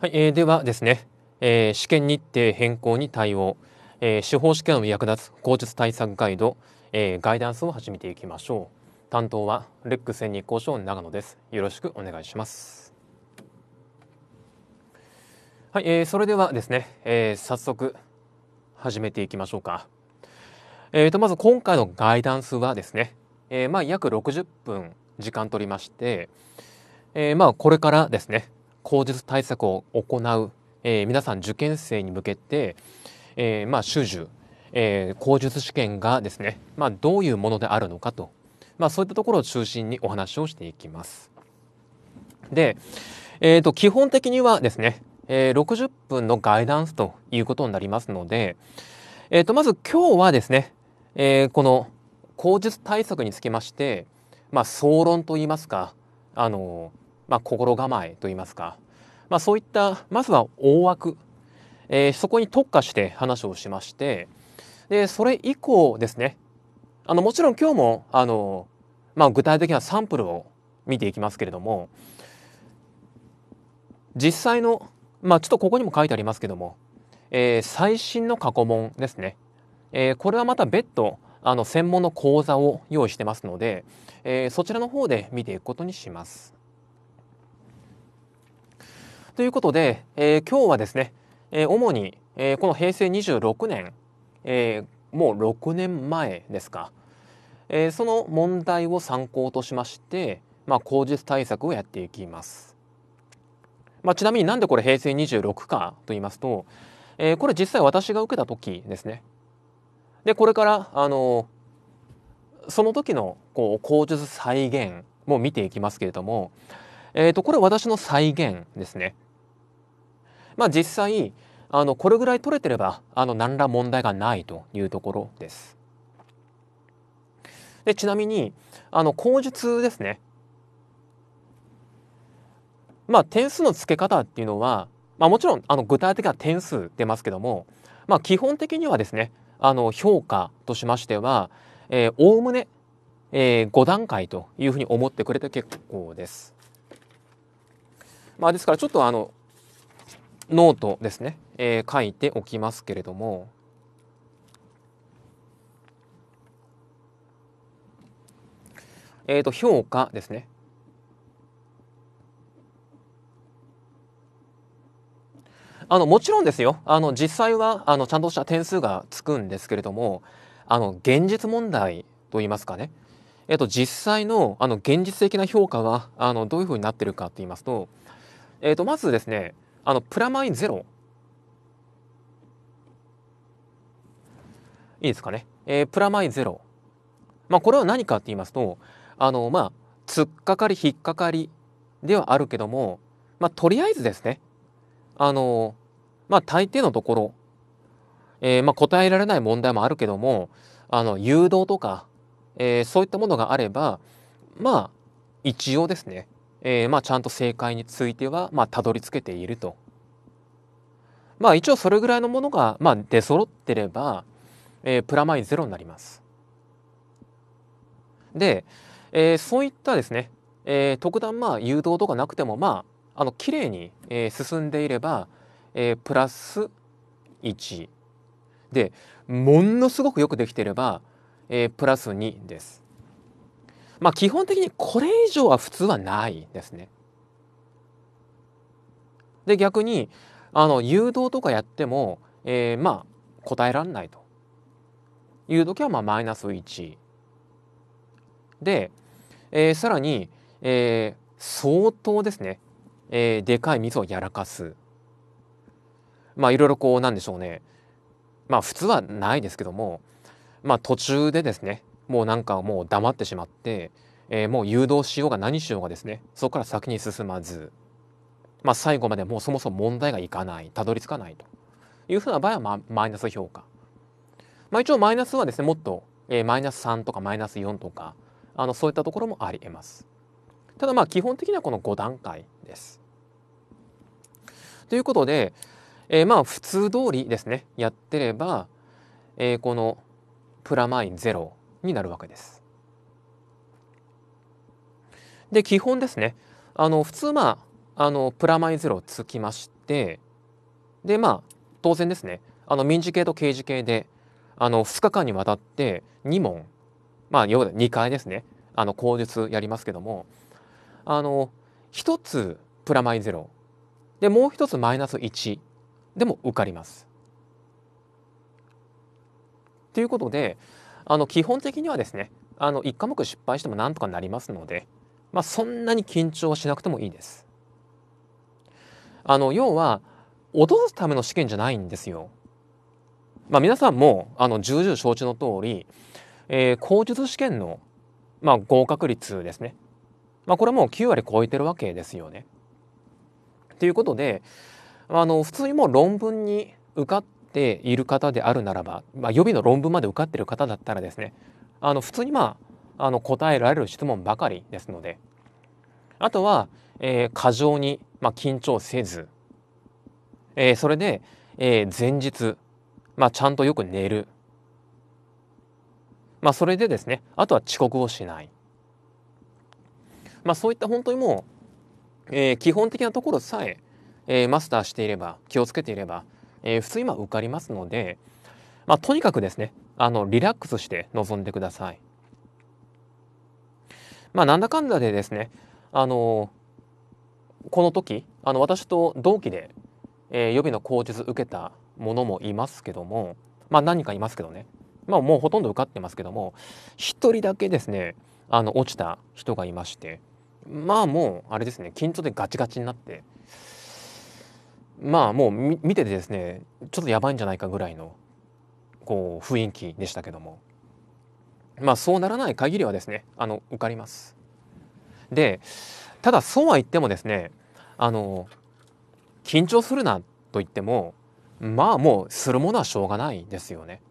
はい、えー、ではですね、えー、試験日程変更に対応、えー、司法試験を役立つ口述対策ガイド、えー、ガイダンスを始めていきましょう。担当はレック専任講師の長野です。よろしくお願いします。はい、えー、それではですね、えー、早速始めていきましょうか。えーと、とまず今回のガイダンスはですね、えー、まあ約60分時間取りまして、えー、まあこれからですね、口述対策を行う、えー、皆さん受験生に向けて、えー、まあ主従、えー、口述試験がですね、まあ、どういうものであるのかと、まあ、そういったところを中心にお話をしていきます。で、えー、と基本的にはですね、えー、60分のガイダンスということになりますので、えー、とまず今日はですね、えー、この口述対策につきまして、まあ、総論といいますか、あのまあ、心構えといいますか、まあ、そういったまずは大枠、えー、そこに特化して話をしましてでそれ以降ですねあのもちろん今日もあの、まあ、具体的なサンプルを見ていきますけれども実際の、まあ、ちょっとここにも書いてありますけども、えー、最新の過去問ですね、えー、これはまた別途あの専門の講座を用意してますので、えー、そちらの方で見ていくことにします。ということで、えー、今日はですね、えー、主に、えー、この平成26年、えー、もう6年前ですか、えー、その問題を参考としまして、まあ、口述対策をやっていきます。まあ、ちなみになんでこれ平成26かと言いますと、えー、これ実際私が受けた時ですね。でこれからあのその時のこう口述再現も見ていきますけれども、えーとこれ私の再現ですね。まあ、実際あのこれぐらい取れてればあの何ら問題がないというところです。でちなみにあの口述ですね。まあ、点数の付け方っていうのは、まあ、もちろんあの具体的な点数出ますけども、まあ、基本的にはですねあの評価としましてはおおむね、えー、5段階というふうに思ってくれて結構です。まあ、ですからちょっとあのノートですね、えー、書いておきますけれども、えっ、ー、と、評価ですね。あの、もちろんですよ。あの、実際は、あの、ちゃんとした点数がつくんですけれども、あの、現実問題と言いますかね。えっと、実際の、あの、現実的な評価は、あの、どういうふうになってるかとい言いますと、えっと、まずですね、あのプラマイゼロいいですかね、えー、プラマイゼロ、まあ、これは何かって言いますとあのまあ突っかかり引っかかりではあるけどもまあとりあえずですねあのまあ大抵のところ、えー、まあ答えられない問題もあるけどもあの誘導とか、えー、そういったものがあればまあ一応ですねえー、まあ、ちゃんと正解については、まあ、たどり着けていると。まあ、一応それぐらいのものが、まあ、出揃ってれば、えー、プラマイゼロになります。で、えー、そういったですね、えー、特段まあ誘導とかなくてもまああの綺麗に、えー、進んでいれば、えー、プラス1でものすごくよくできていれば、えー、プラス2です。まあ、基本的にこれ以上は普通はないですね。で逆にあの誘導とかやっても、えー、まあ答えられないという時はまあマイナス1で、えー、さらに、えー、相当ですね、えー、でかいミスをやらかすまあいろいろこうなんでしょうねまあ普通はないですけどもまあ途中でですねもうなんかもう黙ってしまって、えー、もう誘導しようが何しようがですねそこから先に進まず、まあ、最後までもうそもそも問題がいかないたどり着かないというふうな場合は、ま、マイナス評価、まあ、一応マイナスはですねもっと、えー、マイナス3とかマイナス4とかあのそういったところもありえますただまあ基本的にはこの5段階ですということで、えー、まあ普通通りですねやってれば、えー、このプラマイゼロになるわけです。で基本ですねあの普通まああのプラマイゼロつきましてでまあ当然ですねあの民事系と刑事系であの2日間にわたって2問まあ要は2回ですねあの口述やりますけどもあの1つプラマイゼロでもう1つマイナス1でも受かります。ということであの基本的にはですねあの1科目失敗してもなんとかなりますので、まあ、そんなに緊張はしなくてもいいです。あの要は脅すための試験じゃないんですよ。まあ、皆さんもあの重々承知の通り、えー、口述試験の、まあ、合格率ですね、まあ、これはもう9割超えてるわけですよね。ということであの普通にもう論文に受かっている方であるならば、まあ、予備の論文まで受かっている方だったらですねあの普通にまああの答えられる質問ばかりですのであとは、えー、過剰に、まあ、緊張せず、えー、それで、えー、前日、まあ、ちゃんとよく寝る、まあ、それでですねあとは遅刻をしない、まあ、そういった本当にもう、えー、基本的なところさええー、マスターしていれば気をつけていればえー、普通今受かりますので、まあ、とにかくですね、あの、リラックスして臨んでください。まあ、なんだかんだでですね、あのこの時、あの、私と同期で、えー、予備の口述受けたものもいますけども、まあ、何かいますけどね、まあ、もうほとんど受かってますけども、一人だけですね、あの、落ちた人がいまして、まあもう、あれですね、緊張でガチガチになって、まあもう見ててですねちょっとやばいんじゃないかぐらいのこう雰囲気でしたけどもまあそうならない限りはですねあの受かります。でただそうは言ってもですねあの緊張するなと言ってもまあもうするものはしょうがないですよね。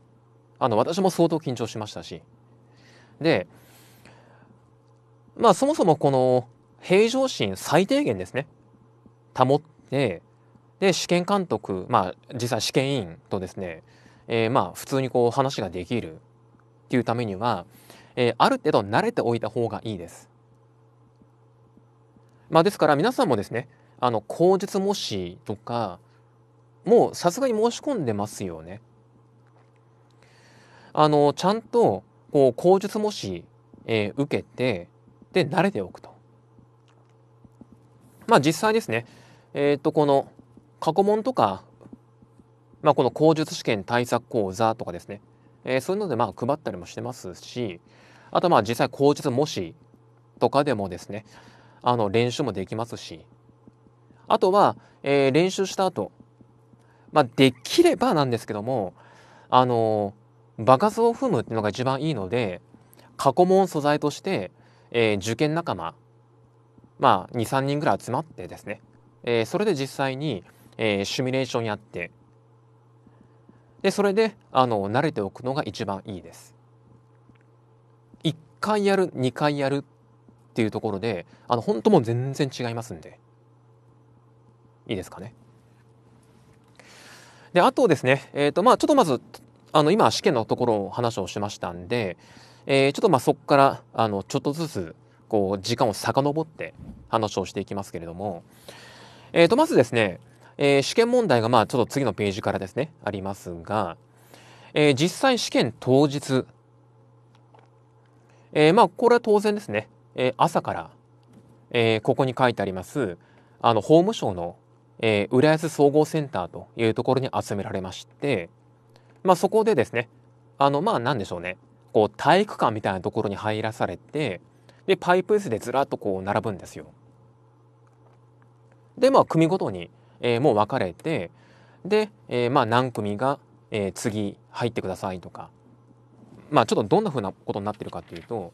あの私も相当緊張しましたしでまあそもそもこの平常心最低限ですね保ってで試験監督まあ実際試験委員とですね、えー、まあ普通にこう話ができるっていうためには、えー、ある程度慣れておいた方がいいです。まあ、ですから皆さんもですねあの口述模試とかもうさすがに申し込んでますよね。あのちゃんとこう口述模試、えー、受けてで慣れておくと。まあ実際ですねえっ、ー、とこの過去問とか、まあ、この口述試験対策講座とかですね、えー、そういうのでまあ配ったりもしてますしあとまあ実際口述模試とかでもですねあの練習もできますしあとは、えー、練習した後、まあできればなんですけどもあの場数を踏むっていうのが一番いいので過去問素材として、えー、受験仲間まあ23人ぐらい集まってですね、えー、それで実際にえー、シミュレーションやってでそれであの慣れておくのが一番いいです。1回やる2回やるっていうところであの本当も全然違いますんでいいですかね。であとですね、えーとまあ、ちょっとまずあの今試験のところを話をしましたんで、えー、ちょっとまあそこからあのちょっとずつこう時間を遡って話をしていきますけれども、えー、とまずですねえー、試験問題がまあちょっと次のページからですね、ありますが、えー、実際試験当日、えー、まあこれは当然ですね、えー、朝から、えー、ここに書いてあります、あの法務省の、えー、浦安総合センターというところに集められまして、まあそこでですね、あのまあなんでしょうね、こう体育館みたいなところに入らされて、で、パイプ椅子でずらっとこう並ぶんですよ。で、まあ組ごとに、えー、もう分かれてで、えー、まあ何組が、えー、次入ってくださいとかまあちょっとどんなふうなことになってるかというと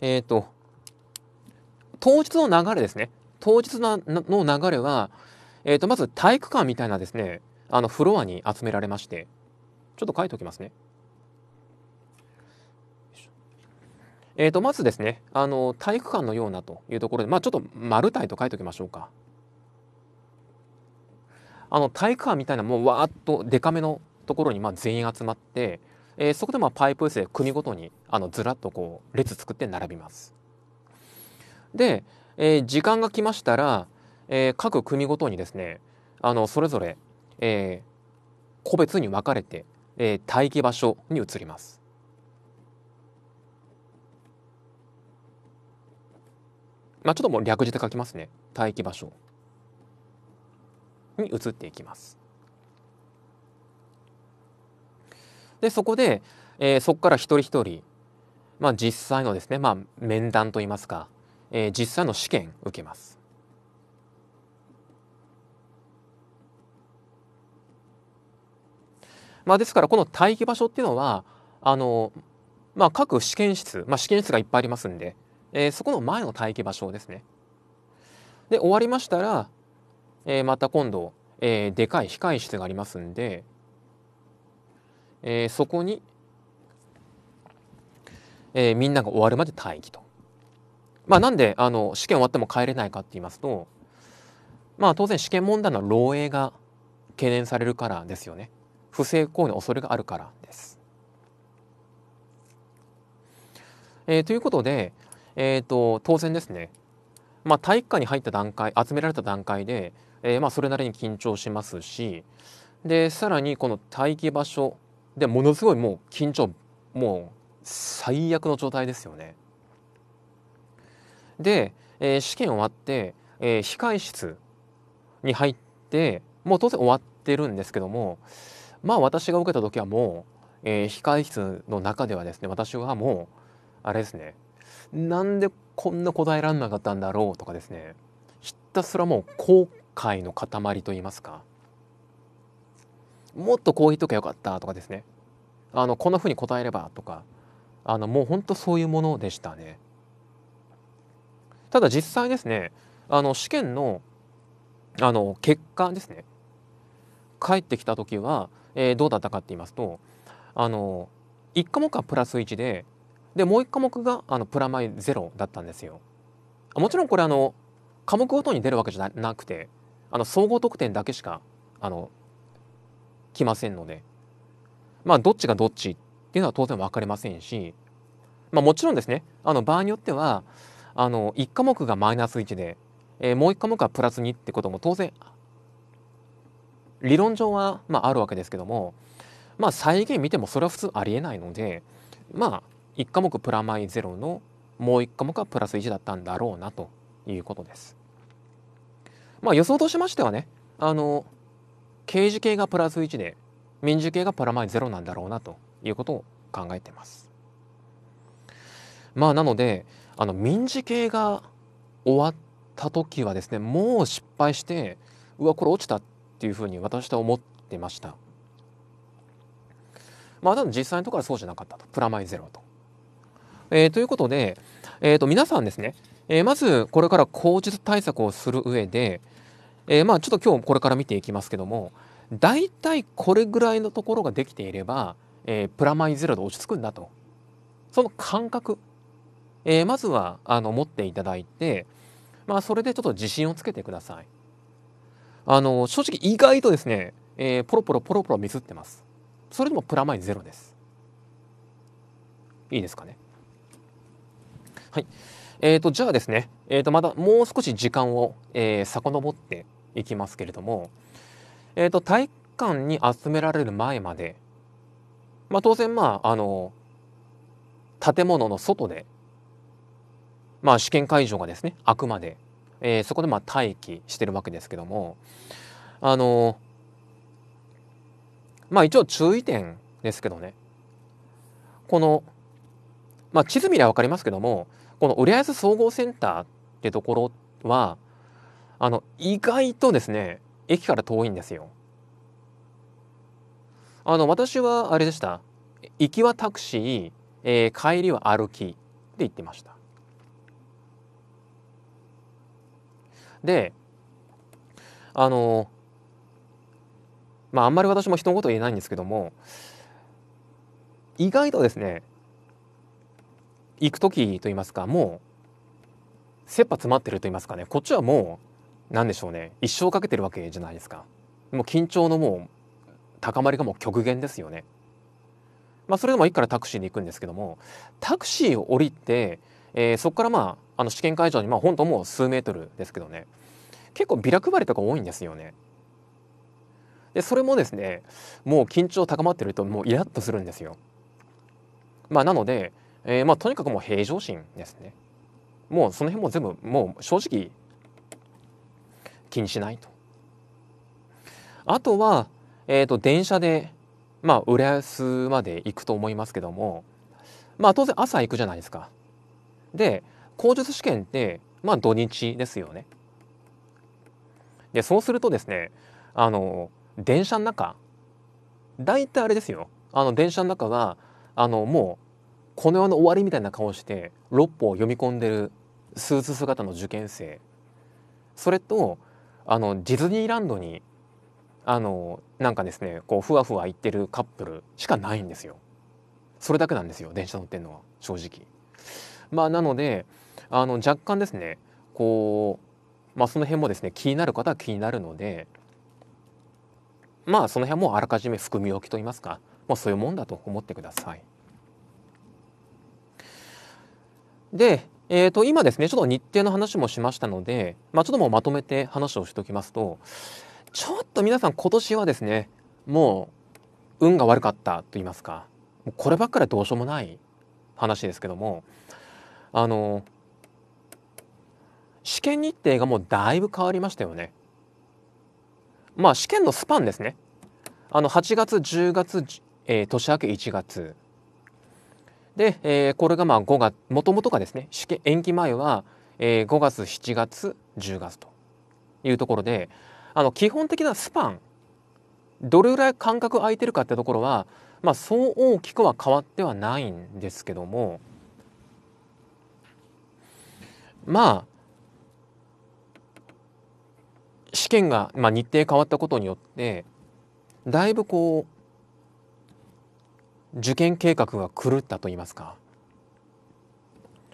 えっ、ー、と当日の流れですね当日の流れは、えー、とまず体育館みたいなですねあのフロアに集められましてちょっと書いておきますね。えー、とまずですねあの体育館のようなというところで、まあ、ちょっと丸体と書いておきましょうか。あの体育館みたいなもうわーっとでかめのところにま全員集まって、えー、そこでまパイプ椅子で組ごとにあのずらっとこう列作って並びます。で、えー、時間が来ましたら、えー、各組ごとにですねあのそれぞれ、え個別に分かれて、え待機場所に移ります。まあ、ちょっともう略字で書きますね待機場所。に移っていきます。でそこで、えー、そこから一人一人、まあ、実際のですね、まあ、面談といいますか、えー、実際の試験受けます。まあ、ですからこの待機場所っていうのはあの、まあ、各試験室、まあ、試験室がいっぱいありますんで、えー、そこの前の待機場所ですね。で終わりましたら、えー、また今度、えー、でかい控え室がありますんで、えー、そこに、えー、みんなが終わるまで待機と。まあ、なんであの試験終わっても帰れないかって言いますと、まあ、当然試験問題の漏洩が懸念されるからですよね。不正行為の恐れがあるからです。えー、ということで、えーと、と当然ですね、まあ、体育館に入った段階集められた段階でえー、まあそれなりに緊張しますしでさらにこの待機場所でものすごいもう緊張もう最悪の状態ですよね。で、えー、試験終わって、えー、控室に入ってもう当然終わってるんですけどもまあ私が受けた時はもう、えー、控室の中ではですね私はもうあれですねなんでこんな答えられなかったんだろうとかですねひたすらもう後貝の塊といいますかもっとこう言っときゃよかったとかですねあのこんなふうに答えればとかあのもう本当そういうものでしたね。ただ実際ですねあの試験のあの結果ですね帰ってきた時は、えー、どうだったかって言いますとあの1科目はプラス1ででもう1科目があのプラマイゼロだったんですよ。もちろんこれあの科目ごとに出るわけじゃなくてあの総合得点だけしかあの来ませんのでまあどっちがどっちっていうのは当然分かりませんし、まあ、もちろんですねあの場合によってはあの1科目がマイナス1で、えー、もう1科目がプラス2ってことも当然理論上は、まあ、あるわけですけども、まあ、再現見てもそれは普通ありえないのでまあ1科目プラマイゼロのもう1科目はプラス1だったんだろうなということです。まあ予想としましてはねあの刑事系がプラス1で民事系がプラマイゼロなんだろうなということを考えてます。まあなのであの民事系が終わった時はですねもう失敗してうわこれ落ちたっていうふうに私は思ってました。まあ、ただ実際のところはそうじゃなかったとプラマイゼロと。えー、ということで、えー、と皆さんですねえー、まずこれから口述対策をする上で、えー、まあちょっと今日これから見ていきますけども大体これぐらいのところができていれば、えー、プラマイゼロで落ち着くんだとその感覚、えー、まずはあの持っていただいて、まあ、それでちょっと自信をつけてください。あの正直意外とですね、えー、ポロポロポロポロミスってます。それでもプラマイゼロです。いいですかね。はい。えっ、ー、と、じゃあですね、えっ、ー、と、またもう少し時間を、えー、遡っていきますけれども、えっ、ー、と、体育館に集められる前まで、まあ、当然、まあ、あの、建物の外で、まあ、試験会場がですね、開くまで、えー、そこでまあ待機してるわけですけども、あの、まあ一応注意点ですけどね、この、まあ地図見りゃわかりますけども、この浦安総合センターってところはあの意外とですね駅から遠いんですよ。あの私はあれでした行きはタクシー、えー、帰りは歩きって言ってました。であのまああんまり私も人のこと言えないんですけども意外とですね行く時といいますかもう切羽詰まってるといいますかねこっちはもう何でしょうね一生かけてるわけじゃないですかもう緊張のもう高まりがもう極限ですよねまあそれでもいいからタクシーに行くんですけどもタクシーを降りて、えー、そこからまああの試験会場にまあ本当もう数メートルですけどね結構ビラ配りとか多いんですよねでそれもですねもう緊張高まってるともうイラッとするんですよまあなのでえー、まあとにかくもう平常心ですねもうその辺も全部もう正直気にしないとあとは、えーと、電車で、まあ、浦安まで行くと思いますけども、まあ、当然朝行くじゃないですか。で口述試験って、まあ、土日ですよね。でそうするとですねあの電車の中大体あれですよあの電車の中はあのもうこの世の終わりみたいな顔して六歩を読み込んでるスーツ姿の受験生それとあのディズニーランドにあのなんかですねこうふわふわ行ってるカップルしかないんですよ。それだけなんですよ電車乗ってんのは正直。まあなのであの若干ですねこう、まあ、その辺もですね気になる方は気になるのでまあその辺もあらかじめ含み置きといいますか、まあ、そういうもんだと思ってください。で、えー、と今ですねちょっと日程の話もしましたので、まあ、ちょっともうまとめて話をしておきますとちょっと皆さん今年はですねもう運が悪かったと言いますかこればっかりどうしようもない話ですけどもあの試験日程がもうだいぶ変わりましたよね。まあ試験のスパンですね。あの8月10月、えー、年明け1月で、えー、これがまあ5月もともとがですね試験延期前は、えー、5月7月10月というところであの基本的なスパンどれぐらい間隔空いてるかってところは、まあ、そう大きくは変わってはないんですけどもまあ試験が、まあ、日程変わったことによってだいぶこう受験計画が狂ったと言いますか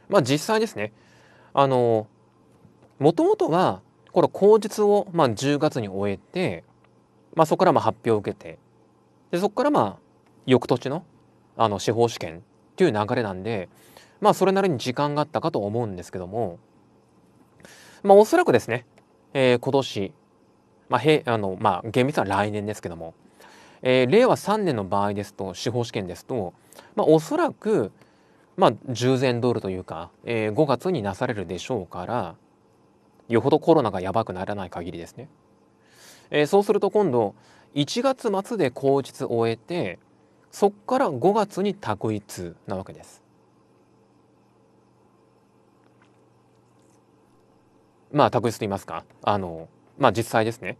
まあ実際ですねあのもともとはこの口述をまあ10月に終えて、まあ、そこからまあ発表を受けてでそこからまあ翌年のあの司法試験っていう流れなんでまあそれなりに時間があったかと思うんですけどもまあおそらくですね、えー、今年まあ、へあのまあ厳密は来年ですけどもえー、令和3年の場合ですと司法試験ですと、まあ、おそらく、まあ、10前ドルというか、えー、5月になされるでしょうからよほどコロナがやばくならない限りですね、えー、そうすると今度1月末で口実を終えてそこから5月に択一なわけです。まあ択一と言いますかあのまあ実際ですね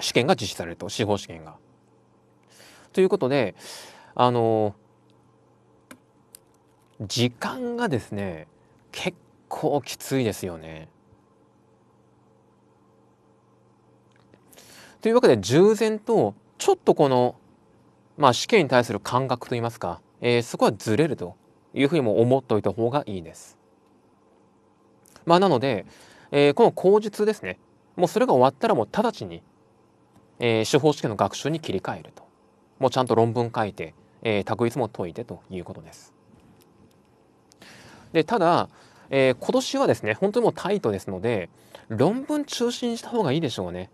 試験が実施されると司法試験が。ということであの時間がですね結構きついですよね。というわけで従前とちょっとこの、まあ、試験に対する感覚といいますか、えー、そこはずれるというふうにも思っておいた方がいいです。まあ、なので、えー、この口述ですねもうそれが終わったらもう直ちに、えー、司法試験の学習に切り替えると。もうちゃんと論文書いて、えー、択一も解いてということです。でただ、えー、今年はですね本当にもうタイトですので論文中心にした方がいいでしょうね。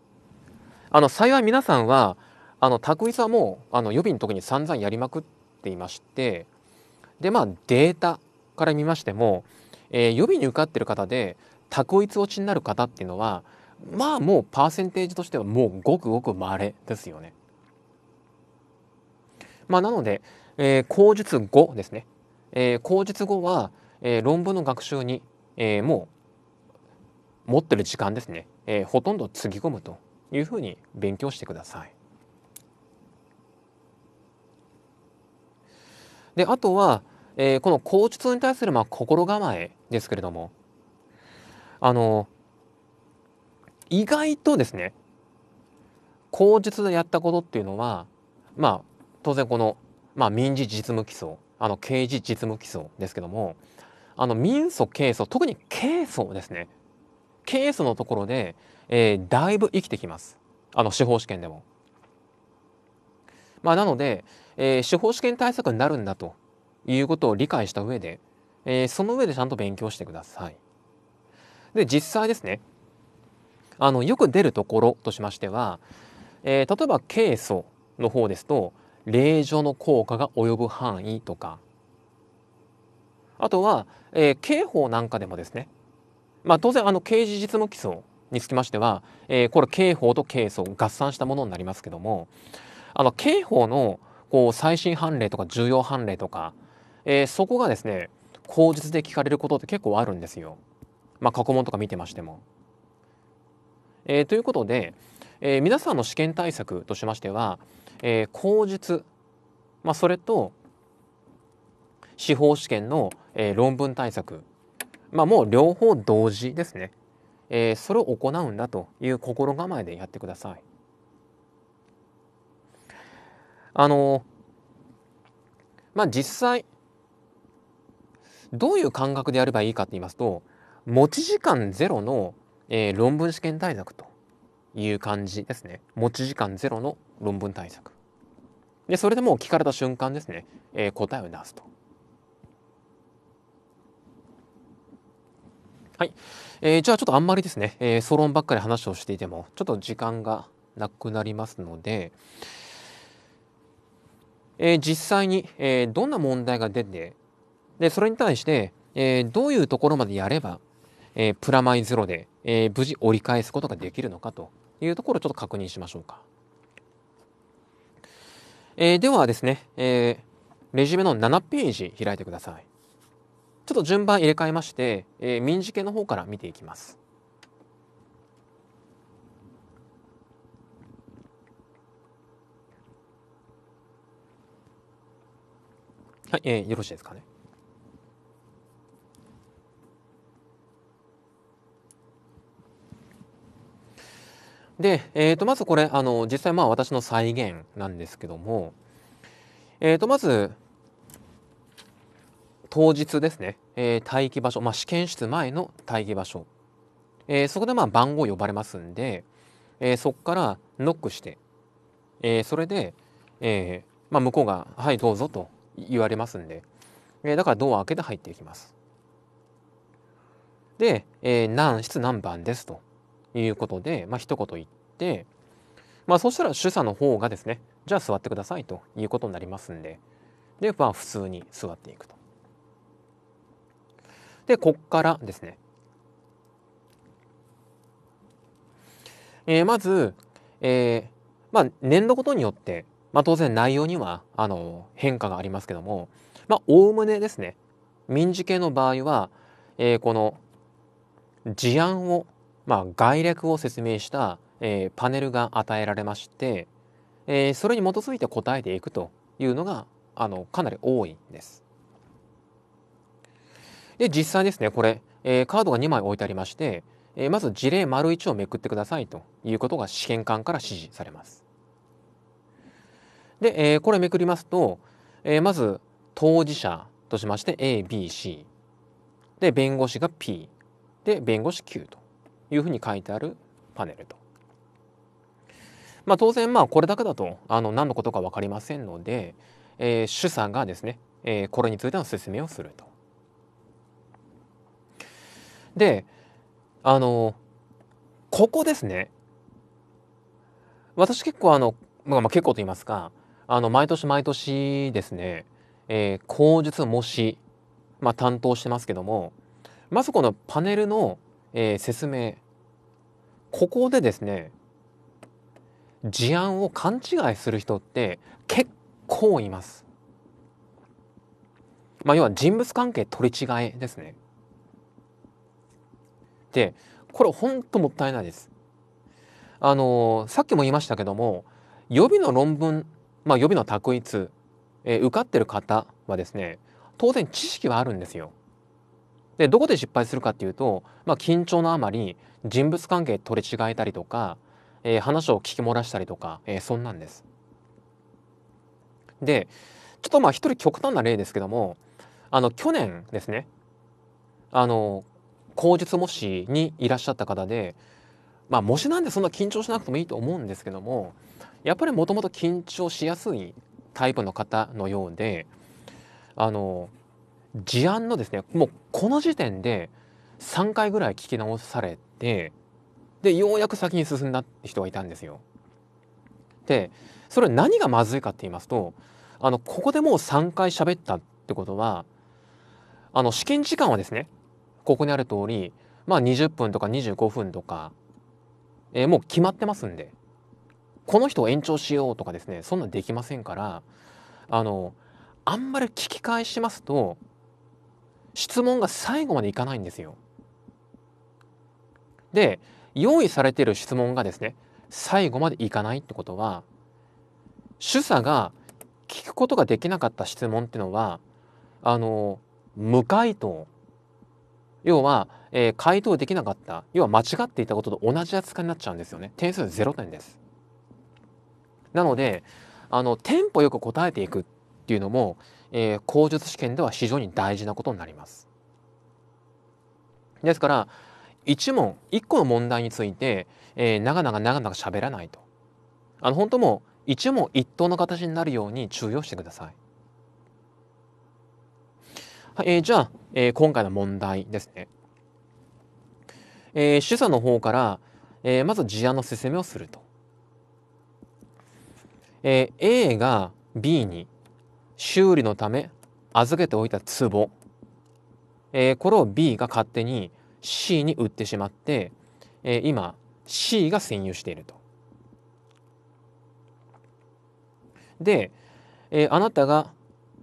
あの幸い皆さんはあの択一はもうあの予備の時に散々やりまくっていましてでまあデータから見ましても、えー、予備に受かってる方で択一落ちになる方っていうのはまあもうパーセンテージとしてはもうごくごく稀ですよね。まあ、なので、えー、口述語ですね、えー、口述語は、えー、論文の学習に、えー、もう持ってる時間ですね、えー、ほとんどつぎ込むというふうに勉強してください。であとは、えー、この口述に対するまあ心構えですけれどもあの意外とですね口述でやったことっていうのはまあ当然この、まあ、民事実務基礎あの刑事実務基礎ですけどもあの民訴刑訴特に刑訴ですね刑訴のところで、えー、だいぶ生きてきますあの司法試験でも。まあ、なので、えー、司法試験対策になるんだということを理解した上で、えー、その上でちゃんと勉強してください。で実際ですねあのよく出るところとしましては、えー、例えば刑訴の方ですと令状の効果が及ぶ範囲とかあとは、えー、刑法なんかでもですね、まあ、当然あの刑事実務基礎につきましては、えー、これ刑法と刑訴合算したものになりますけどもあの刑法のこう最新判例とか重要判例とか、えー、そこがですね口実で聞かれることって結構あるんですよ。まあ、過去問とか見てましても。えー、ということで、えー、皆さんの試験対策としましては、えー、口述、まあ、それと司法試験の、えー、論文対策、まあ、もう両方同時ですね、えー、それを行うんだという心構えでやってください。あのまあ実際どういう感覚でやればいいかって言いますと持ち時間ゼロの、えー、論文試験対策という感じですね持ち時間ゼロの論文対策でそれでもう聞かれた瞬間ですね、えー、答えを出すと。はい、えー、じゃあちょっとあんまりですね、えー、総論ばっかり話をしていてもちょっと時間がなくなりますので、えー、実際に、えー、どんな問題が出てでそれに対して、えー、どういうところまでやれば、えー、プラマイゼロで、えー、無事折り返すことができるのかというところをちょっと確認しましょうか。えー、ではですね、えー、レジュメの7ページ開いてください。ちょっと順番入れ替えまして、えー、民事系の方から見ていきます。はい、えー、よろしいですかね。で、えー、とまずこれあの実際まあ私の再現なんですけども、えー、とまず当日ですね、えー、待機場所、まあ、試験室前の待機場所、えー、そこでまあ番号呼ばれますんで、えー、そこからノックして、えー、それで、えーまあ、向こうが「はいどうぞ」と言われますんで、えー、だからドア開けて入っていきます。で、えー、何室何番ですと。いうことで、まあ、一言言って、まあ、そしたら主査の方がですねじゃあ座ってくださいということになりますんでで、まあ、普通に座っていくと。でこっからですね、えー、まず、えーまあ、年度ごとによって、まあ、当然内容にはあの変化がありますけどもおおむねですね民事系の場合は、えー、この事案をまあ、概略を説明した、えー、パネルが与えられまして、えー、それに基づいて答えていくというのがあのかなり多いんです。で実際ですねこれ、えー、カードが2枚置いてありまして、えー、まず事例丸1をめくってくださいということが試験官から指示されます。で、えー、これめくりますと、えー、まず当事者としまして ABC で弁護士が P で弁護士 Q というふうに書いてあるパネルと。まあ、当然まあこれだけだとあの何のことか分かりませんので、えー、主査がですね、えー、これについての説明をすると。であのここですね私結構あの、まあ、結構と言いますかあの毎年毎年ですね、えー、口述模試、まあ、担当してますけどもまずこのパネルのえー、説明ここでですね事案を勘違いする人って結構います。まあ、要は人物関係取り違えですね。でこれほんともったいないです。あのー、さっきも言いましたけども予備の論文、まあ、予備の択一、えー、受かってる方はですね当然知識はあるんですよ。でどこで失敗するかっていうと、まあ、緊張のあまり人物関係取り違えたりとか、えー、話を聞き漏らしたりとか、えー、そんなんです。でちょっとまあ一人極端な例ですけどもあの去年ですねあの口述模試にいらっしゃった方でまあ模試なんでそんな緊張しなくてもいいと思うんですけどもやっぱりもともと緊張しやすいタイプの方のようであの事案のですねもうこの時点で3回ぐらい聞き直されてでようやく先に進んだって人がいたんですよ。でそれ何がまずいかって言いますとあのここでもう3回喋ったってことはあの試験時間はですねここにある通りまあ20分とか25分とか、えー、もう決まってますんでこの人を延長しようとかですねそんなんできませんからあのあんまり聞き返しますと質問が最後までいかないんですよ。で用意されている質問がですね最後までいかないってことは主査が聞くことができなかった質問っていうのはあの無回答要は、えー、回答できなかった要は間違っていたことと同じ扱いになっちゃうんですよね点数0点ですなのであのテンポよく答えていくっていうのもえー、口述試験では非常に大事なことになります。ですから一問一個の問題について、えー、長々長々喋らないとあの本当も一問一答の形になるように注意をしてください。はいえー、じゃあ、えー、今回の問題ですね。えー、主査の方から、えー、まず事案の説明をすると。えー、A が B に修理のため預けておいた壺、えー、これを B が勝手に C に売ってしまって、えー、今 C が占有していると。で、えー、あなたが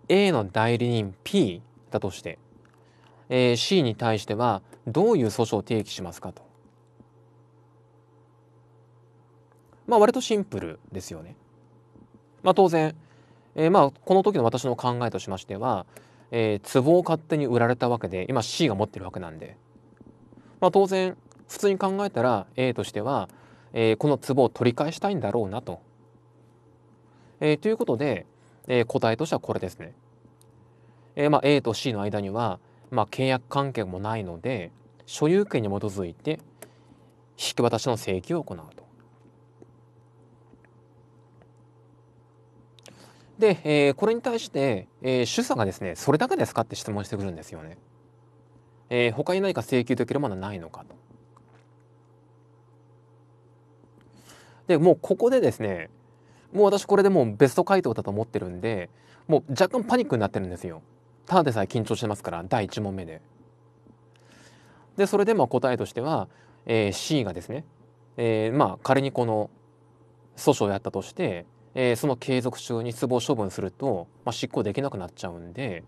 A の代理人 P だとして、えー、C に対してはどういう訴訟を提起しますかと。まあ割とシンプルですよね。まあ当然えー、まあこの時の私の考えとしましては、えー、壺を勝手に売られたわけで今 C が持ってるわけなんで、まあ、当然普通に考えたら A としては、えー、この壺を取り返したいんだろうなと。えー、ということで、えー、答えとしてはこれですね。えーまあ、A と C の間には、まあ、契約関係もないので所有権に基づいて引き渡しの請求を行うで、えー、これに対して、えー、主査がですね、それだけですかって質問してくるんですよね。えー、他に何か請求できるものはないのかと。で、もうここでですね、もう私これでもうベスト回答だと思ってるんで、もう若干パニックになってるんですよ。ただでさえ緊張してますから、第1問目で。で、それでまあ答えとしては、えー、C がですね、えー、まあ仮にこの訴訟をやったとして、えー、その継続中に壺を処分すると、まあ、執行できなくなっちゃうんで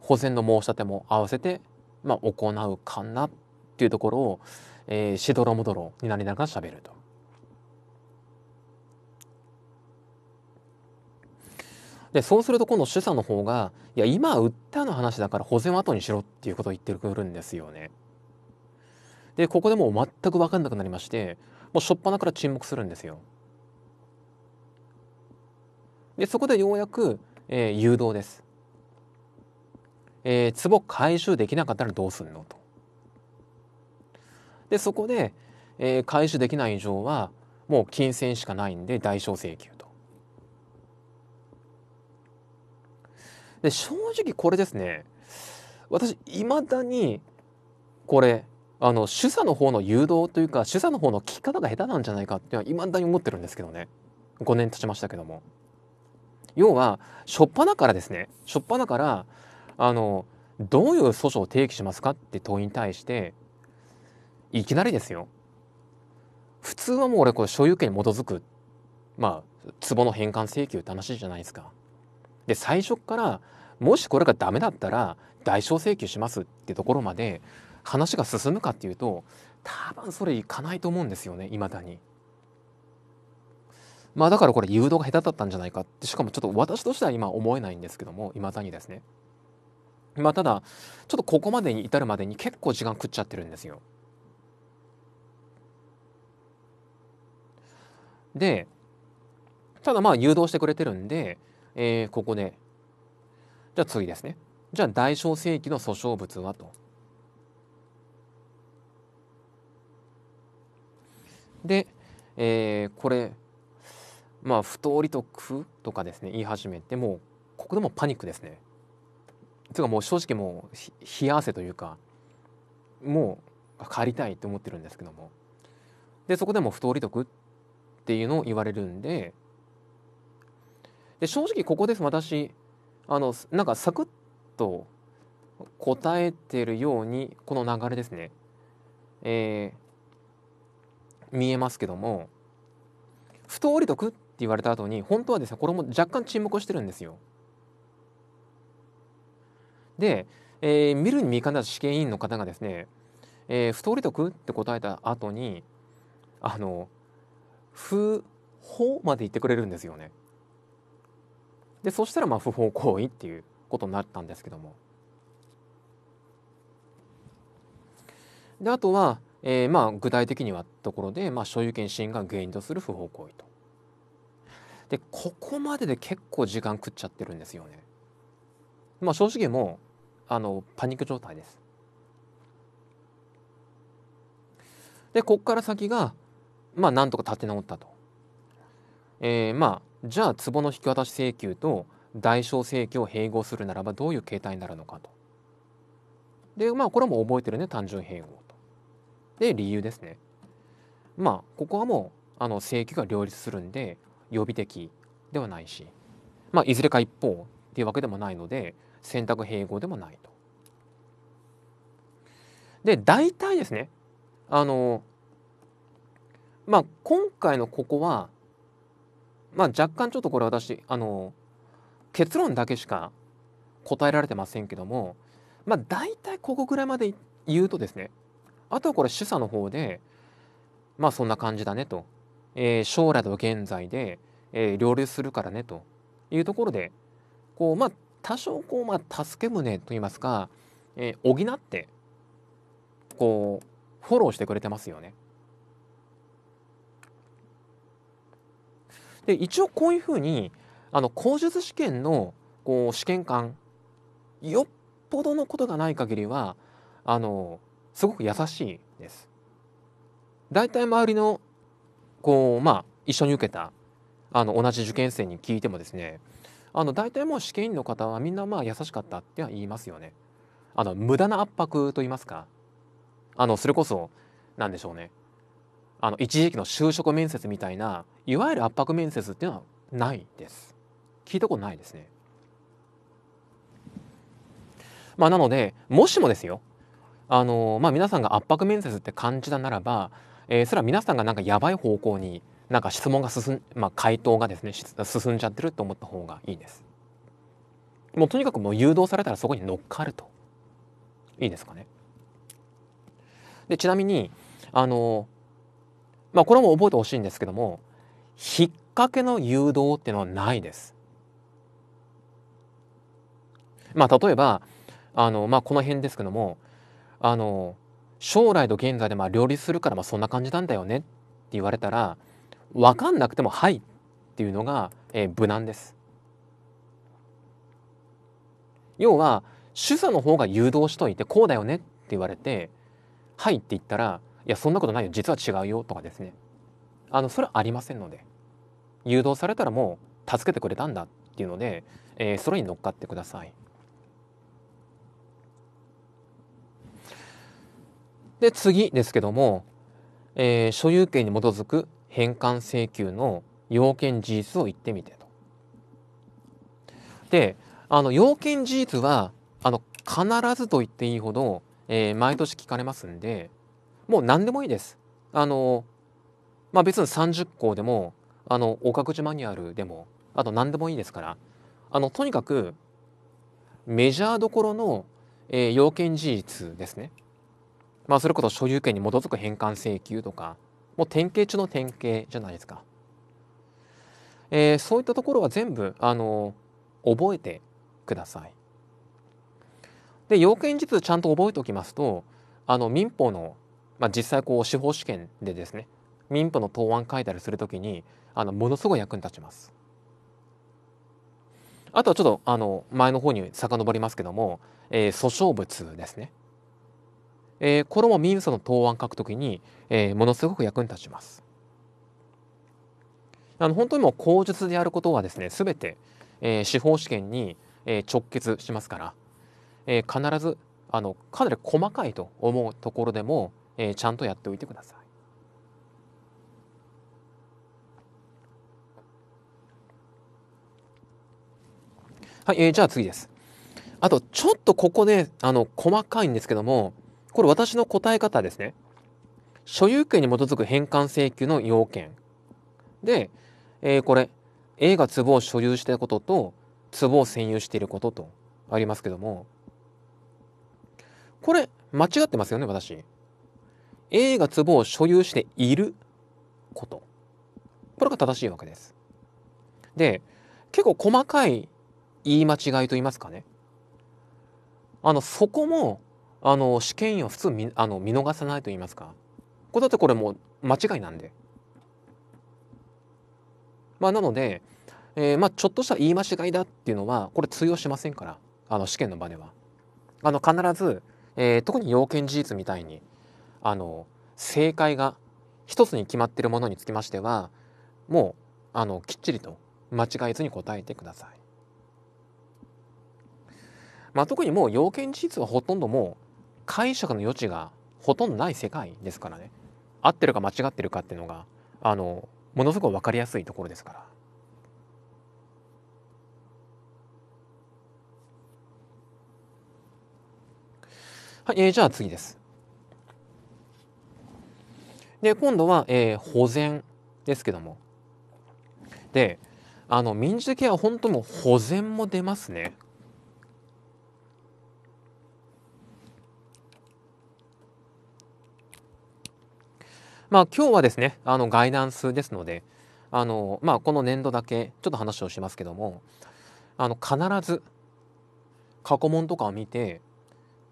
保全の申し立ても合わせて、まあ、行うかなっていうところを、えー、しどろもどろになりながら喋ると。でそうすると今度主査の方が「いや今売ったの話だから保全は後にしろ」っていうことを言ってくるんですよね。でここでもう全く分かんなくなりましてもう初っ端から沈黙するんですよ。でそこでようやく、えー、誘導です。えー、壺回収できなかったらどうするのと。でそこで、えー、回収できない以上はもう金銭しかないんで代償請求と。で正直これですね私いまだにこれあの主査の方の誘導というか主査の方の聞き方が下手なんじゃないかっていいまだに思ってるんですけどね5年経ちましたけども。要は初っ端からですね初っ端からあのどういう訴訟を提起しますかって問いに対していきなりですよ普通はもう俺これ所有権に基づくまあ壺の返還請求って話じゃないですか。で最初からもしこれがダメだったら代償請求しますってところまで話が進むかっていうと多分それいかないと思うんですよねいまだに。まあだからこれ誘導が下手だったんじゃないかってしかもちょっと私としては今思えないんですけどもいまだにですねまあただちょっとここまでに至るまでに結構時間食っちゃってるんですよでただまあ誘導してくれてるんで、えー、ここでじゃあ次ですねじゃあ大小世紀の訴訟物はとで、えー、これまあ不当利得とかですね言い始めてもうここでもパニックですね。いうかもう正直もう冷や汗というかもう帰りたいって思ってるんですけどもでそこでも不当利得っていうのを言われるんでで正直ここです私あのなんかサクッと答えてるようにこの流れですね、えー、見えますけども不当利得って言われた後に本当はですねこれも若干沈黙してるんですよ。で、えー、見るに見かねた試験委員の方がですね「えー、不通り得?」って答えた後にあの「不法」まで言ってくれるんですよね。でそしたらまあ不法行為っていうことになったんですけども。であとは、えー、まあ具体的にはところで、まあ、所有権侵害が原因とする不法行為と。でここまでで結構時間食っちゃってるんですよね。まあ、正直もうあのパニック状態です。でこっから先がまあなんとか立て直ったと。えー、まあじゃあ壺の引き渡し請求と代償請求を併合するならばどういう形態になるのかと。でまあこれも覚えてるね単純併合と。で理由ですね。まあここはもうあの請求が両立するんで予備的ではないし、まあ、いずれか一方っていうわけでもないので選択併合でもないと。で大体ですねあのまあ今回のここは、まあ、若干ちょっとこれ私あの結論だけしか答えられてませんけども、まあ、大体ここぐらいまで言うとですねあとはこれ主査の方でまあそんな感じだねとえー、将来と現在で、えー、両立するからねというところでこうまあ多少こうまあ助け舟といいますか、えー、補ってこうフォローしてくれてますよね。で一応こういうふうにあの口述試験のこう試験官よっぽどのことがない限りはあのすごく優しいです。大体周りのこうまあ一緒に受けたあの同じ受験生に聞いてもですねあの大体もう試験員の方はみんなまあ優しかったっては言いますよね。あの無駄な圧迫と言いますかあのそれこそ何でしょうねあの一時期の就職面接みたいないわゆる圧迫面接っていうのはないです。聞いたことないですね。まあ、なのでもしもですよあの、まあ、皆さんが圧迫面接って感じたならばえー、れは皆さんがなんかやばい方向になんか質問が進ん、まあ、回答がですね進んじゃってると思った方がいいです。もうとにかくもう誘導されたらそこに乗っかるといいですかね。でちなみにあのまあこれも覚えてほしいんですけども引っ掛けの誘導っていうのはないです。まあ例えばあのまあこの辺ですけどもあの将来と現在でまあ両立するからまあそんな感じなんだよねって言われたら分かんなくても「はい」っていうのが、えー、無難です。要は主査の方が誘導しといてこうだよねって言われて「はい」って言ったら「いやそんなことないよ実は違うよ」とかですねあのそれはありませんので誘導されたらもう助けてくれたんだっていうので、えー、それに乗っかってください。で、次ですけども、えー、所有権に基づく返還請求の要件事実を言ってみてと。で、あの、要件事実は、あの、必ずと言っていいほど、えー、毎年聞かれますんで、もう何でもいいです。あの、まあ、別に30項でも、あの、お各自マニュアルでも、あと何でもいいですから、あの、とにかく、メジャーどころの、えー、要件事実ですね。まあ、それこそ所有権に基づく返還請求とかもう典型中の典型じゃないですか。えー、そういったところは全部あの覚えてください。で要件実ちゃんと覚えておきますとあの民法の、まあ、実際こう司法試験でですね民法の答案書いたりするときにあのものすごい役に立ちます。あとはちょっとあの前の方に遡りますけども、えー、訴訟物ですね。えー、これも民訴の答案書くときに、えー、ものすごく役に立ちます。あの本当にもう口述でやることはですね、すべて、えー、司法試験に、えー、直結しますから、えー、必ずあのかなり細かいと思うところでも、えー、ちゃんとやっておいてください。はい、えー、じゃあ次です。あと、ちょっとここね、あの、細かいんですけども、これ私の答え方ですね。所有権に基づく返還請求の要件。で、えー、これ、A が壺を所有していることと、壺を占有していることとありますけども、これ、間違ってますよね、私。A が壺を所有していること。これが正しいわけです。で、結構細かい言い間違いと言いますかね。あの、そこもあの試験員は普通見あの見逃さないと言いますかこれだってこれもう間違いなんで。まあ、なので、えー、まあちょっとした言い間違いだっていうのはこれ通用しませんからあの試験の場では。あの必ず、えー、特に要件事実みたいにあの正解が一つに決まっているものにつきましてはもうあのきっちりと間違えずに答えてください。まあ、特にもう要件事実はほとんどもう解釈の余地がほとんどない世界ですからね合ってるか間違ってるかっていうのがあのものすごく分かりやすいところですから。はい、えー、じゃあ次です。で今度は、えー、保全ですけどもであの民事的は本当も保全も出ますねまあ今日はですね、あのガイダンスですので、あのまあこの年度だけちょっと話をしますけども、あの必ず過去問とかを見て、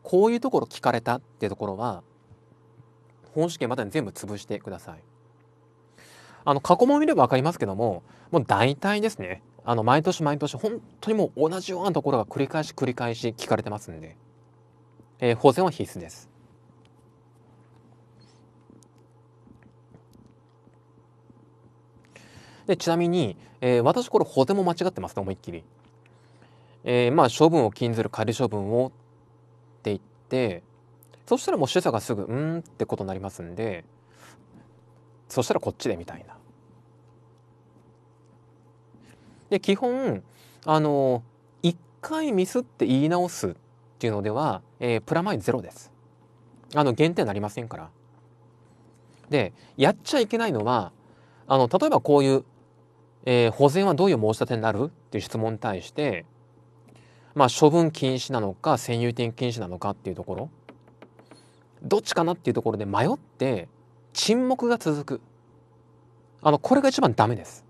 こういうところ聞かれたっていうところは、本試験までに全部潰してください。あの過去問見れば分かりますけども、もう大体ですね、あの毎年毎年本当にもう同じようなところが繰り返し繰り返し聞かれてますんで、えー、保全は必須です。でちなみに、えー、私これほても間違ってますね思いっきり。えー、まあ処分を禁ずる仮処分をって言ってそしたらもう主査がすぐ「うん」ってことになりますんでそしたらこっちでみたいな。で基本あの一回ミスって言い直すっていうのでは、えー、プラマイゼロです。あの限点なりませんから。でやっちゃいけないのはあの例えばこういうえー、保全はどういう申し立てになるっていう質問に対して、まあ、処分禁止なのか占有権禁止なのかっていうところどっちかなっていうところで迷って沈黙が続くあのこれが一番ダメです。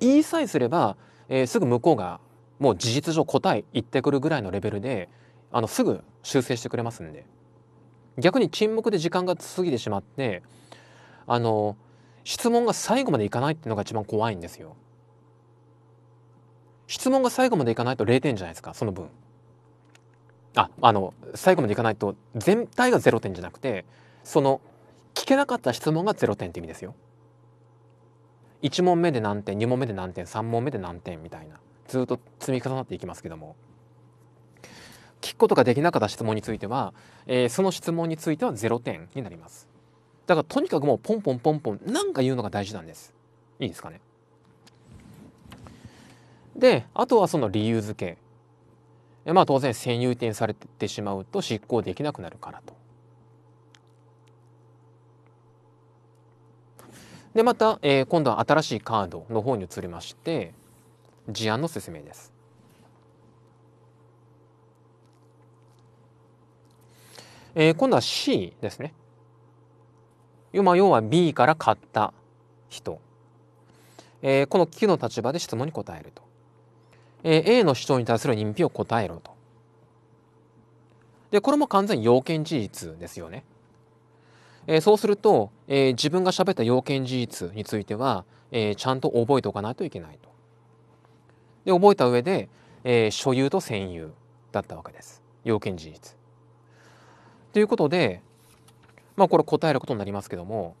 言いさえすれば、えー、すぐ向こうがもう事実上答え言ってくるぐらいのレベルであのすぐ修正してくれますんで逆に沈黙で時間が過ぎてしまってあの質問が最後までいかないっていうのが一番怖いんですよ。質問が最後までいかないと0点じゃないですかその分。ああの最後までいかないと全体が0点じゃなくてその聞けなかった質問が0点って意味ですよ。1問目で何点2問目で何点3問目で何点みたいなずっと積み重なっていきますけども聞くことができなかった質問については、えー、その質問については0点になります。だからとにかくもうポンポンポンポンなんか言うのが大事なんです。いいですかね。であとはその理由付け。まあ当然占有点されてしまうと執行できなくなるからと。でまた、えー、今度は新しいカードの方に移りまして事案の説明です。えー、今度は C ですね。ま要は B から買った人、えー、この Q の立場で質問に答えると、えー、A の主張に対する認否を答えろとでこれも完全に要件事実ですよね、えー、そうすると、えー、自分が喋った要件事実については、えー、ちゃんと覚えておかないといけないとで覚えた上で、えー、所有と占有だったわけです要件事実ということでまあこれ答えることになりますけども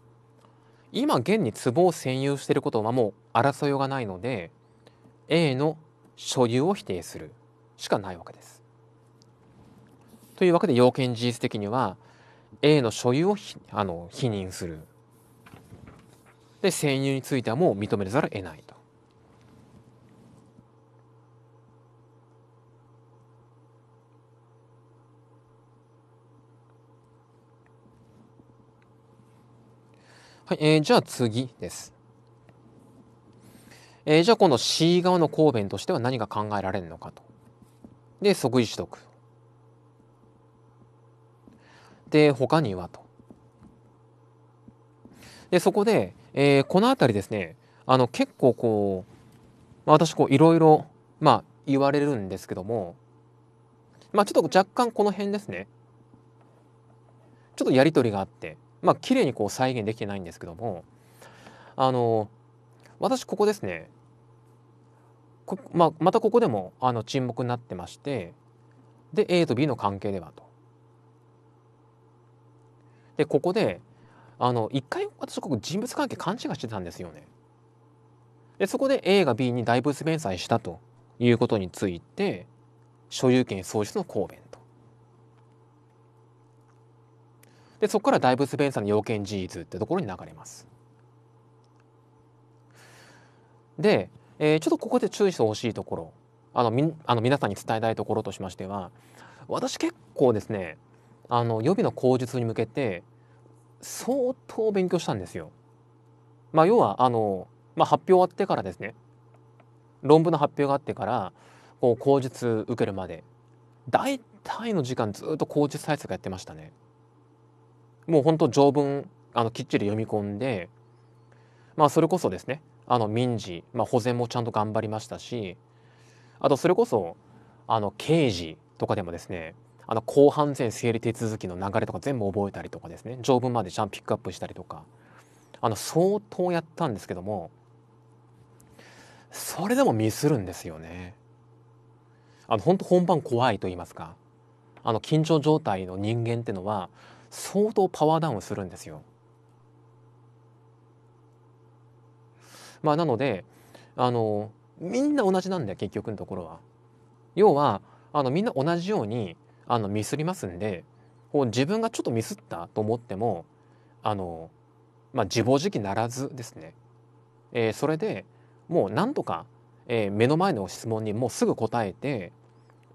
今現に壺を占有していることはもう争いようがないので A の所有を否定するしかないわけです。というわけで要件事実的には A の所有をあの否認するで占有についてはもう認めざるを得ないと。はい、えー、じゃあ次です。えー、じゃあ今度 C 側の公弁としては何が考えられるのかと。で、即位取得。で、他にはと。で、そこで、えー、この辺りですね、あの結構こう、まあ、私こういろいろ、まあ、言われるんですけども、まあ、ちょっと若干この辺ですね。ちょっとやりとりがあって、まあ綺麗にこう再現できてないんですけどもあの私ここですねまあ、またここでもあの沈黙になってましてで A と B の関係ではと。でここであの一回私ここ人物関係勘違いしてたんですよね。でそこで A が B に大仏弁済したということについて所有権喪失の公弁と。でそこから大ンサーの要件事実ってところに流れます。で、えー、ちょっとここで注意してほしいところあのみあの皆さんに伝えたいところとしましては私結構ですねあの予備の口述に向けて相当勉強したんですよ。まあ、要はあの、まあ、発表終わってからですね論文の発表があってからこう口述受けるまで大体の時間ずっと口述対策やってましたね。もう本当条文あのきっちり読み込んでまあそれこそですねあの民事、まあ、保全もちゃんと頑張りましたしあとそれこそあの刑事とかでもですねあの公判前整理手続きの流れとか全部覚えたりとかですね条文までちゃんとピックアップしたりとかあの相当やったんですけどもそれでもミスるんですよね。あの本当本番怖いと言いますかあの緊張状態の人間ってのは相当パワーダウンするんですよ。まあなのであのみんな同じなんだよ結局のところは。要はあのみんな同じようにあのミスりますんでこう自分がちょっとミスったと思ってもあの、まあ、自暴自棄ならずですね、えー、それでもうなんとか、えー、目の前の質問にもうすぐ答えて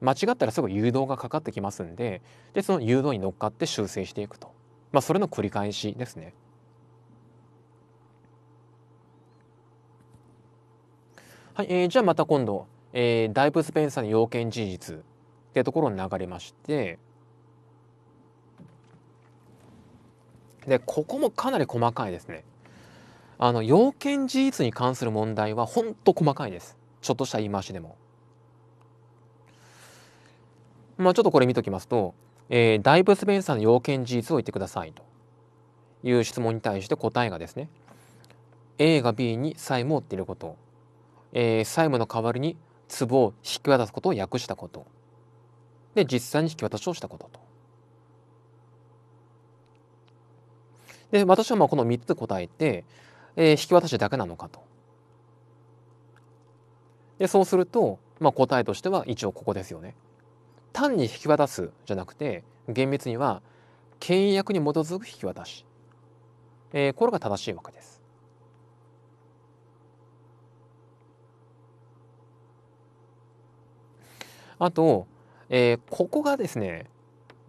間違ったらすぐ誘導がかかってきますんででその誘導に乗っかって修正していくと、まあ、それの繰り返しですね。はいえー、じゃあまた今度、えー、ダイブ・スペンサーの要件事実っていうところに流れましてでここもかなり細かいですね。あの要件事実に関する問題は本当細かいです。ちょっとした言い回しでも。まあ、ちょっとこれ見ときますと、えー、ダイブ・スンサーの要件事実を言ってくださいという質問に対して答えがですね A が B に債務を負っていること、えー、債務の代わりに壺を引き渡すことを訳したことで実際に引き渡しをしたことと。で私はまあこの3つ答えて、えー、引き渡しだけなのかと。でそうすると、まあ、答えとしては一応ここですよね。単に引き渡すじゃなくて厳密には契約に基づく引き渡し、えー、これが正しいわけです。あと、えー、ここがですね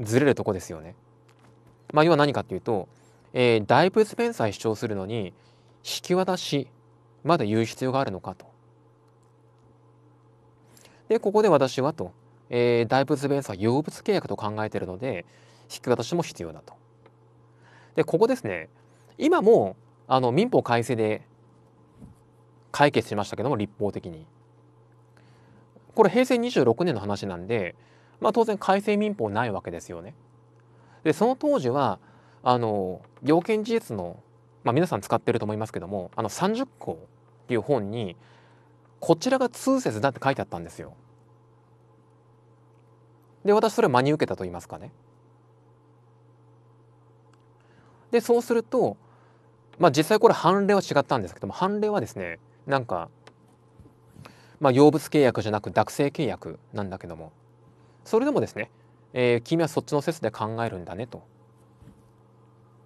ずれるとこですよね。まあ、要は何かっていうと、えー、大仏弁済主張するのに引き渡しまで言う必要があるのかと。でここで私はとえー、大仏ベースは用物契約と考えているので引き渡しも必要だと。でここですね今もあの民法改正で解決しましたけども立法的に。これ平成26年の話なんで、まあ、当然改正民法ないわけですよね。でその当時はあの要件事実の、まあ、皆さん使ってると思いますけどもあの30項っていう本にこちらが通説だって書いてあったんですよ。で私それを真に受けたと言いますかね。でそうするとまあ実際これ判例は違ったんですけども判例はですねなんかまあ用物契約じゃなく学生契約なんだけどもそれでもですね、えー、君はそっちの説で考えるんだねと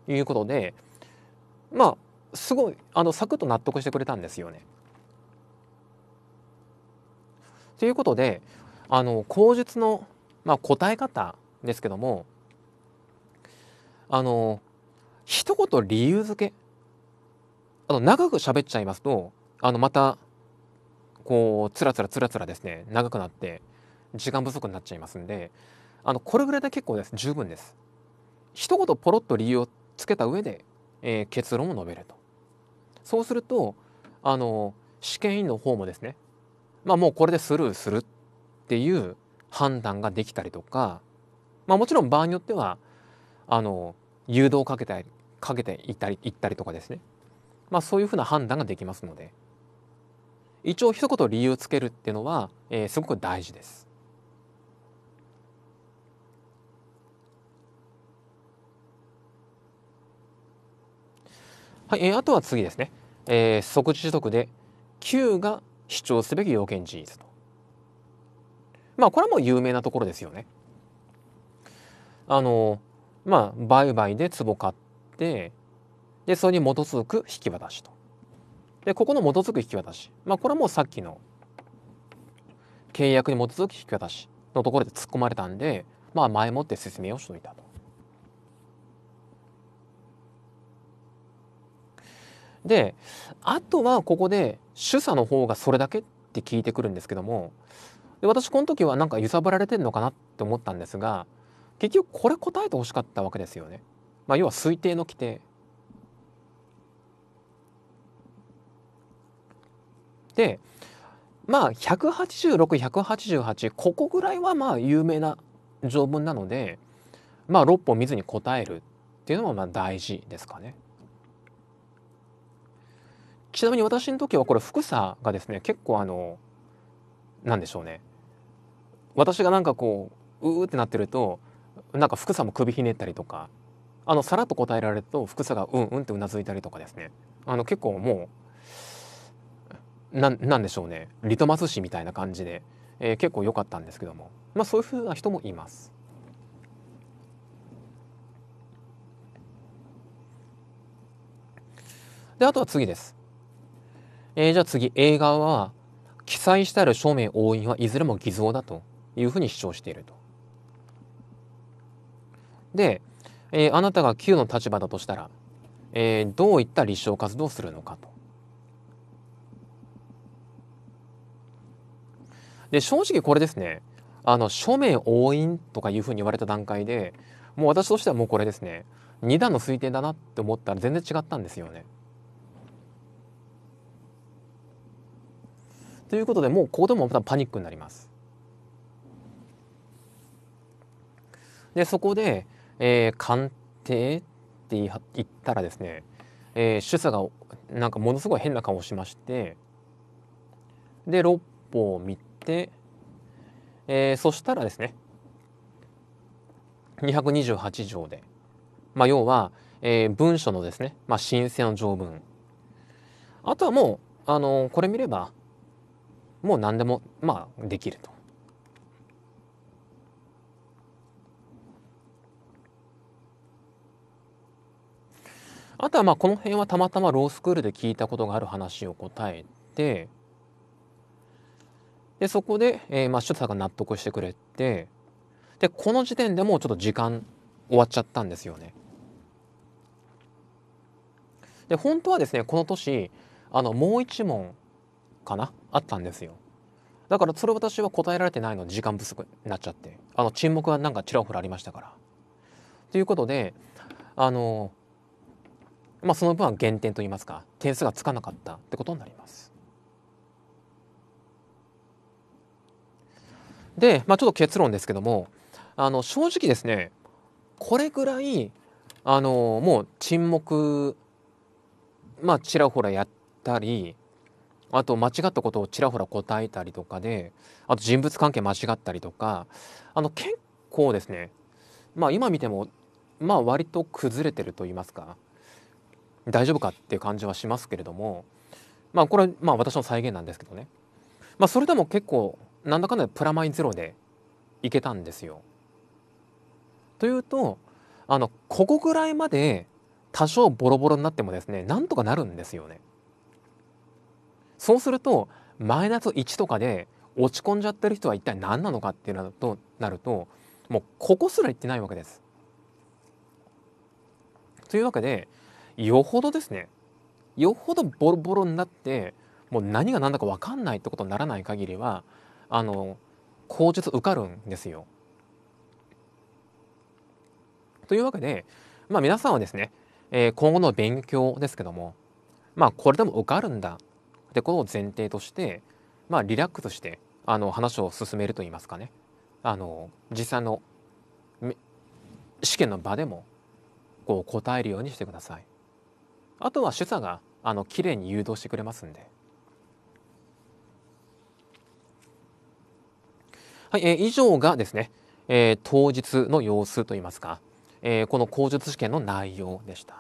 いうことでまあすごいあのサクッと納得してくれたんですよね。ということであの口述のまあ、答え方ですけどもあの一言理由付けあと長く喋っちゃいますとあのまたこうつらつらつらつらですね長くなって時間不足になっちゃいますんであのこれぐらいで結構です十分です。一言ポロッと理由をつけた上で、えー、結論を述べると。そうするとあの試験員の方もですねまあもうこれでスルーするっていう判断ができたりとか、まあ、もちろん場合によってはあの誘導をかけたりかけていったりいったりとかですね、まあ、そういうふうな判断ができますので一応一言理由をつけるっていうのは、えー、すごく大事です。はい、えー、あとは次ですね、えー、即時取得で Q が主張すべき要件事実とまあこれはもう有名なところですよね。あのまあ売買で壺買ってでそれに基づく引き渡しと。でここの基づく引き渡し、まあ、これはもうさっきの契約に基づく引き渡しのところで突っ込まれたんで、まあ、前もって説明をしといたと。であとはここで主査の方がそれだけって聞いてくるんですけどもで私この時はなんか揺さぶられてるのかなって思ったんですが結局これ答えてほしかったわけですよね。まあ、要は推定の規定でまあ186188ここぐらいはまあ有名な条文なのでまあ6本見ずに答えるっていうのもまあ大事ですかね。ちなみに私の時はこれ福さがですね結構あのなんでしょうね私がなんかこううーってなってるとなんか福さんも首ひねったりとかあのさらっと答えられると福さんがうんうんってうなずいたりとかですねあの結構もうななんでしょうねリトマス紙みたいな感じで、えー、結構良かったんですけどもまあそういうふうな人もいます。であとは次です。えー、じゃあ次映画は記載してある署名押印はいずれも偽造だというふうに主張していると。で、えー、あなたが Q の立場だとしたら、えー、どういった立証活動をするのかと。で正直これですねあの書面押印とかいうふうに言われた段階でもう私としてはもうこれですね2段の推定だなって思ったら全然違ったんですよね。ということでもうここでもまたパニックになります。でそこで、えー、鑑定って言ったらですね、えー、主査がなんかものすごい変な顔をしましてで六歩を見て、えー、そしたらですね228条で、まあ、要は、えー、文書のですね、まあ、申請の条文あとはもう、あのー、これ見ればもう何でも、まあ、できると。あとはまあこの辺はたまたまロースクールで聞いたことがある話を答えてでそこで、えー、まあとさんが納得してくれてでこの時点でもうちょっと時間終わっちゃったんですよね。で本当はですねこの年あのもう一問かなあったんですよ。だからそれ私は答えられてないの時間不足になっちゃってあの沈黙はなんかちらほらありましたから。ということであのまあ、その分は減点といいますか点数がつかなかったってことになります。で、まあ、ちょっと結論ですけどもあの正直ですねこれぐらいあのもう沈黙まあちらほらやったりあと間違ったことをちらほら答えたりとかであと人物関係間違ったりとかあの結構ですねまあ今見てもまあ割と崩れてると言いますか大丈夫かっていう感じはしますけれどもまあこれまあ私の再現なんですけどねまあそれでも結構なんだかんだプラマイゼロでいけたんですよ。というとあのここぐらいまで多少ボロボロになってもですねなんとかなるんですよね。そうするとマイナス1とかで落ち込んじゃってる人は一体何なのかっていうのとなるともうここすら行ってないわけです。というわけでよほどですねよほどボロボロになってもう何が何だか分かんないってことにならない限りはあの口述受かるんですよ。というわけで、まあ、皆さんはですね、えー、今後の勉強ですけども、まあ、これでも受かるんだってことを前提として、まあ、リラックスしてあの話を進めるといいますかねあの実際の試験の場でもこう答えるようにしてください。あとは主査があの綺麗に誘導してくれますんで。はい、えー、以上がですね、えー、当日の様子といいますか、えー、この口述試験の内容でした。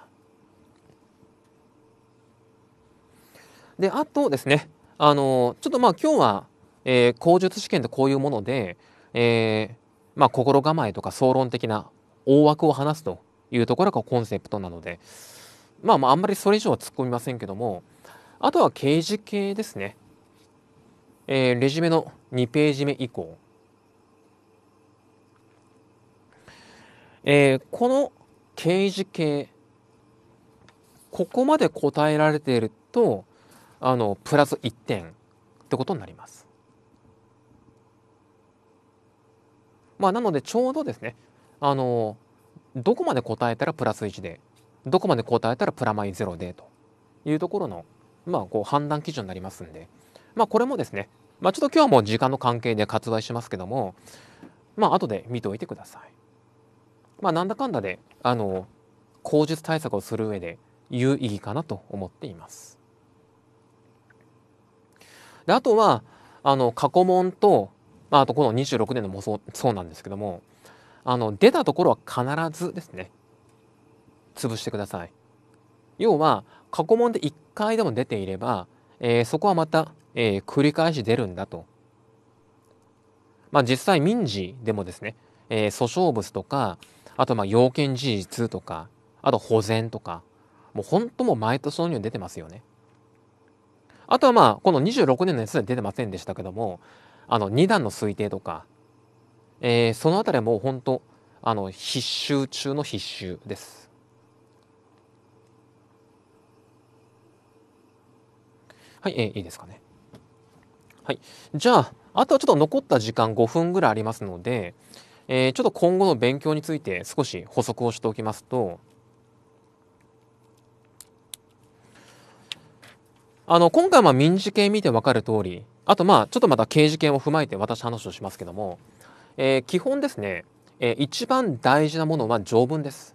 であとですねあのちょっとまあ今日は、えー、口述試験ってこういうもので、えーまあ、心構えとか総論的な大枠を話すというところがコンセプトなので、まあまああんまりそれ以上は突っ込みませんけどもあとは刑事系ですね、えー、レジュメの2ページ目以降、えー、この刑事系ここまで答えられているとあのプラス1点ってことになります。まあ、なのでちょうどですねあのどこまで答えたらプラス1でどこまで答えたらプラマイゼロでというところの、まあ、こう判断基準になりますんで、まあ、これもですね、まあ、ちょっと今日はもう時間の関係で割愛しますけども、まあ後で見ておいてください。まあ、なんだかんだであの口述対策をする上で有意義かなと思っています。であとはあの過去問と、まあ、あとこの26年のもそうそうなんですけどもあの出たところは必ずですね潰してください。要は過去問で1回でも出ていれば、えー、そこはまた、えー、繰り返し出るんだと。まあ、実際民事でもですね、えー、訴訟物とかあとまあ要件事実とかあと保全とかもう本当もう毎年のように出てますよね。あとはまあこの26年のやつは出てませんでしたけどもあの2段の推定とか、えー、そのあたりはもう本当あの必修中の必修です。はい、えー、いいですかね。はい。じゃあ、あとはちょっと残った時間5分ぐらいありますので、えー、ちょっと今後の勉強について少し補足をしておきますと、あの、今回は民事系見て分かる通り、あとまあ、ちょっとまた刑事系を踏まえて私話をしますけども、えー、基本ですね、えー、一番大事なものは条文です。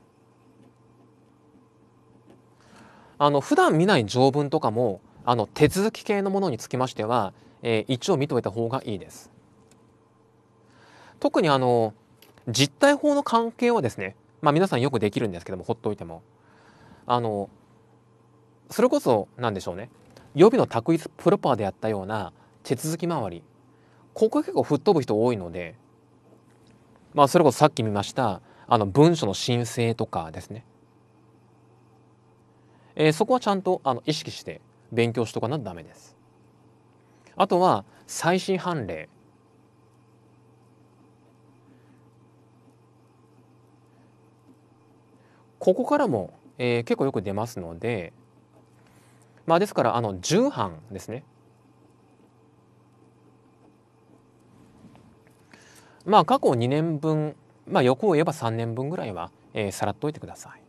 あの、普段見ない条文とかも、あの手続き系のものにつきましては、えー、一応見といた方がいいです。特にあの実態法の関係はですね、まあ、皆さんよくできるんですけどもほっといてもあのそれこそ何でしょうね予備の択一プロパーでやったような手続き回りここ結構吹っ飛ぶ人多いので、まあ、それこそさっき見ましたあの文書の申請とかですね、えー、そこはちゃんとあの意識して勉強しとかなダメです。あとは最新判例ここからも、えー、結構よく出ますのでまあですからあの重版ですねまあ過去2年分まあ欲を言えば3年分ぐらいは、えー、さらっといてください。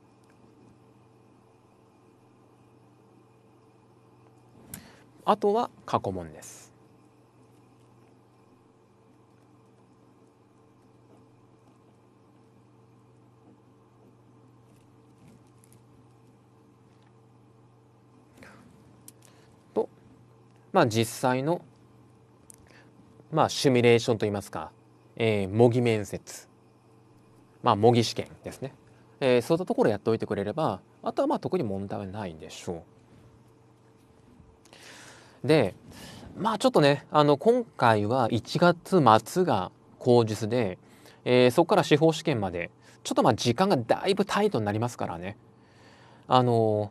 あとは過去問ですとまあ実際のまあシミュレーションといいますか、えー、模擬面接まあ模擬試験ですね、えー、そういったところやっておいてくれればあとはまあ特に問題はないでしょう。でまあちょっとねあの今回は1月末が口述で、えー、そこから司法試験までちょっとまあ時間がだいぶタイトになりますからねあの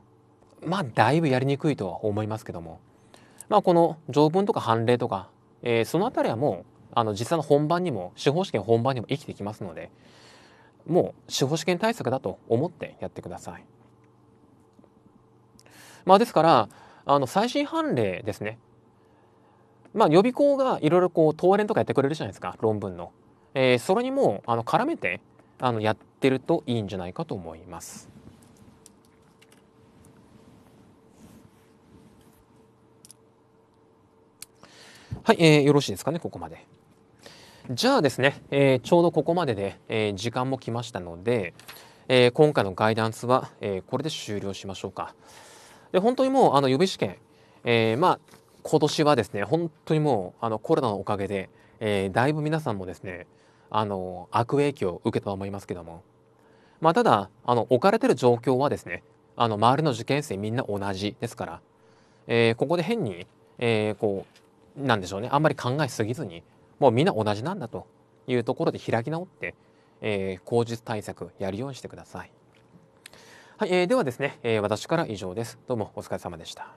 まあだいぶやりにくいとは思いますけどもまあこの条文とか判例とか、えー、その辺りはもうあの実際の本番にも司法試験本番にも生きてきますのでもう司法試験対策だと思ってやってください。まあ、ですからあの最新判例ですねまあ予備校がいろいろこう東連とかやってくれるじゃないですか論文の、えー、それにもあの絡めてあのやってるといいんじゃないかと思います。はい、えー、よろしいですかね、ここまで。じゃあですね、えー、ちょうどここまでで、えー、時間も来ましたので、えー、今回のガイダンスは、えー、これで終了しましょうか。で、本当にもう、あの、予備試験、えー、まあ、今年はですね、本当にもう、あの、コロナのおかげで、えー、だいぶ皆さんもですね、あの、悪影響を受けたと思いますけども、まあ、ただ、あの、置かれてる状況はですね、あの、周りの受験生みんな同じですから、えー、ここで変に、えー、こう、なんでしょうね、あんまり考えすぎずに、もうみんな同じなんだというところで開き直って、えー、口実対策やるようにしてください。はい、えー、ではですね、えー、私から以上です。どうもお疲れ様でした。